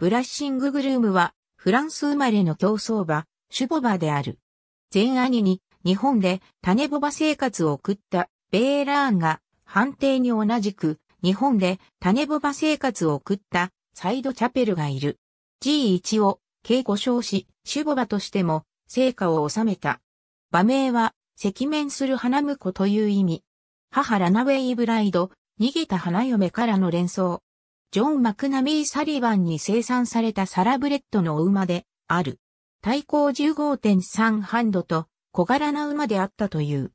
ブラッシンググルームは、フランス生まれの競争馬、シュボバである。前兄に、日本で種ボバ生活を送ったベーラーンが、判定に同じく、日本で種ボバ生活を送ったサイドチャペルがいる。G1 を計古勝し、シュボバとしても成果を収めた。馬名は、赤面する花婿という意味。母ラナウェイブライド、逃げた花嫁からの連想。ジョン・マクナミー・サリバンに生産されたサラブレッドのお馬である。体高15.3ハンドと小柄な馬であったという。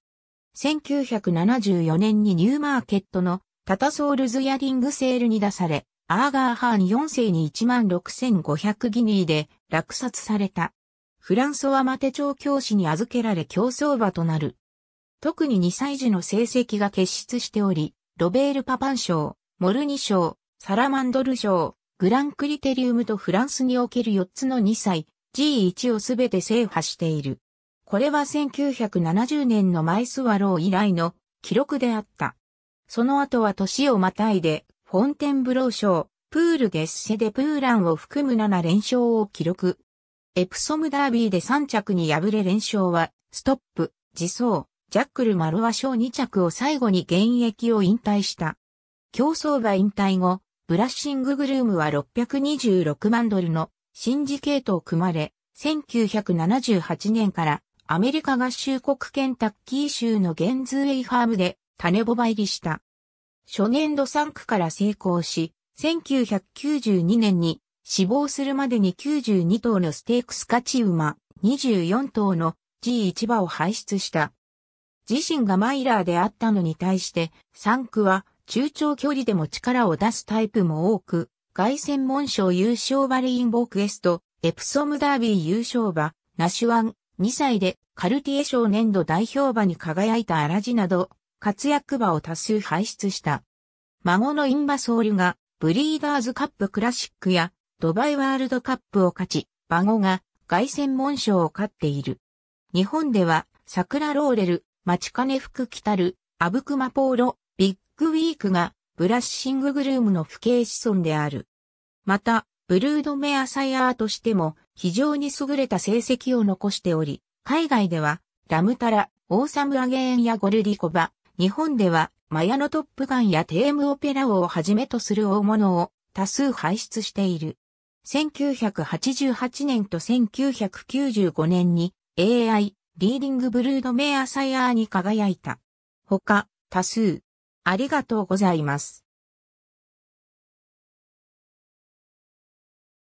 1974年にニューマーケットのタタソールズヤリングセールに出され、アーガーハーン4世に16,500ギニーで落札された。フランソワマテ調教師に預けられ競争馬となる。特に2歳児の成績が結出しており、ロベール・パパン賞、モルニ賞、サラマンドル賞、グランクリテリウムとフランスにおける4つの2歳、G1 をすべて制覇している。これは1970年のマイスワロー以来の記録であった。その後は年をまたいで、フォンテンブロー賞、プールゲッセでプーランを含む7連勝を記録。エプソムダービーで3着に敗れ連勝は、ストップ、自走、ジャックル・マロワ賞2着を最後に現役を引退した。競争馬引退後、ブラッシンググルームは626万ドルのシンジケートを組まれ、1978年からアメリカ合衆国ケンタッキー州のゲンズウェイファームで種ボバ入りした。初年度3区から成功し、1992年に死亡するまでに92頭のステークス勝ち馬、24頭の G1 馬を排出した。自身がマイラーであったのに対して、3区は中長距離でも力を出すタイプも多く、凱旋門賞優勝馬レインボークエスト、エプソムダービー優勝馬、ナシュワン、2歳でカルティエ賞年度代表馬に輝いたアラジなど、活躍馬を多数輩出した。孫のインバソールが、ブリーダーズカップクラシックや、ドバイワールドカップを勝ち、孫が、凱旋門賞を勝っている。日本では、桜ローレル、マチカネ福来たる、アブクマポーロ、クウィークがブラッシンググルームの父系子孫である。また、ブルードメアサイアーとしても非常に優れた成績を残しており、海外ではラムタラ、オーサムアゲーンやゴルディコバ、日本ではマヤのトップガンやテームオペラ王をはじめとする大物を多数輩出している。1988年と1995年に AI リーディングブルードメアサイアーに輝いた。他、多数、ありがとうございます。